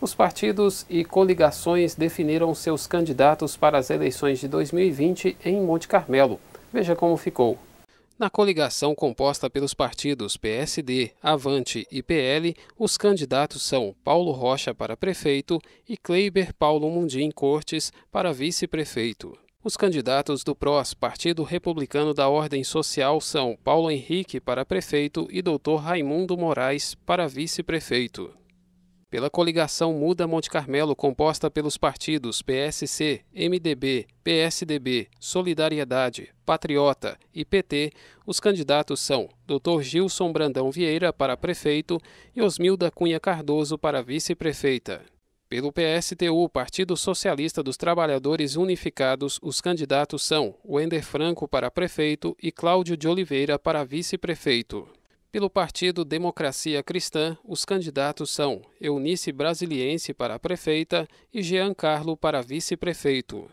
Os partidos e coligações definiram seus candidatos para as eleições de 2020 em Monte Carmelo. Veja como ficou. Na coligação composta pelos partidos PSD, Avante e PL, os candidatos são Paulo Rocha para prefeito e Kleiber Paulo Mundim Cortes para vice-prefeito. Os candidatos do PROS, Partido Republicano da Ordem Social, são Paulo Henrique para prefeito e Dr. Raimundo Moraes para vice-prefeito. Pela coligação Muda Monte Carmelo, composta pelos partidos PSC, MDB, PSDB, Solidariedade, Patriota e PT, os candidatos são Dr. Gilson Brandão Vieira para prefeito e Osmilda Cunha Cardoso para vice-prefeita. Pelo PSTU, Partido Socialista dos Trabalhadores Unificados, os candidatos são Wender Franco para prefeito e Cláudio de Oliveira para vice-prefeito. Pelo partido Democracia Cristã, os candidatos são Eunice Brasiliense para prefeita e Jean Carlo para vice-prefeito.